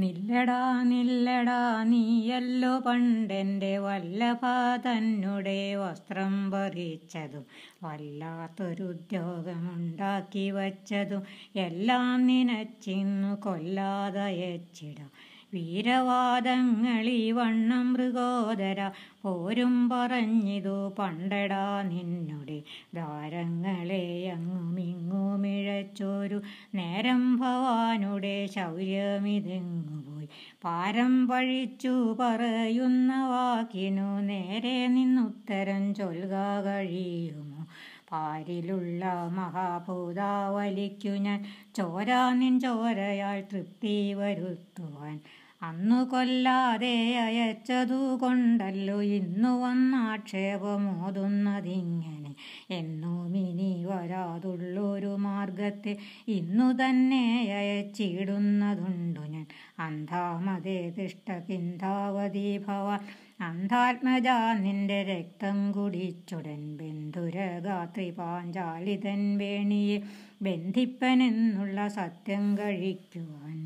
നില്ലടാ നില്ലടാ നീയല്ലോ പണ്ടെൻ്റെ വല്ലഭാതന്നുടെ വസ്ത്രം പറിച്ചതും വല്ലാത്തൊരുദ്യോഗമുണ്ടാക്കി വച്ചതും എല്ലാം നിനച്ചിന്നു കൊല്ലാതയച്ചിടാം വീരവാദങ്ങളി വണ്ണം മൃഗോദര പോരും പറഞ്ഞിതു പണ്ടടാ നിന്നുടെ ദ്വാരങ്ങളെ അങ്ങുമിങ്ങുമിഴച്ചൊരു നേരം ഭവാനുടെ ശൗര്യമിതെങ്ങുപോയി പാരം പഴിച്ചു പറയുന്ന വാക്കിനു നേരെ നിന്നുത്തരം ചൊൽക കഴിയുമോ പാരിലുള്ള മഹാഭൂതാവലിക്കു ഞാൻ ഞാൻ ചോരാനിൻ ചോരയാൽ തൃപ്തി വരുത്തുവാൻ അന്നു കൊല്ലാതെ അയച്ചതു കൊണ്ടല്ലോ ഇന്നു വന്നാക്ഷേപമോതുന്നതിങ്ങനെ എന്നും ഇനി വരാതുള്ളൂ ഒരു മാർഗത്തെ ഇന്നു തന്നെ അയച്ചിടുന്നതുണ്ടു ഞാൻ അന്ധാമതേ ദുഷ്ട പിന്താവതി ഭവ അന്ധാത്മജ നിന്റെ രക്തം കുടിച്ചുടൻ ബന്ധുരഗാത്രി പാഞ്ചാലിതൻ വേണിയെ ബന്ധിപ്പനെന്നുള്ള സത്യം കഴിക്കുവാൻ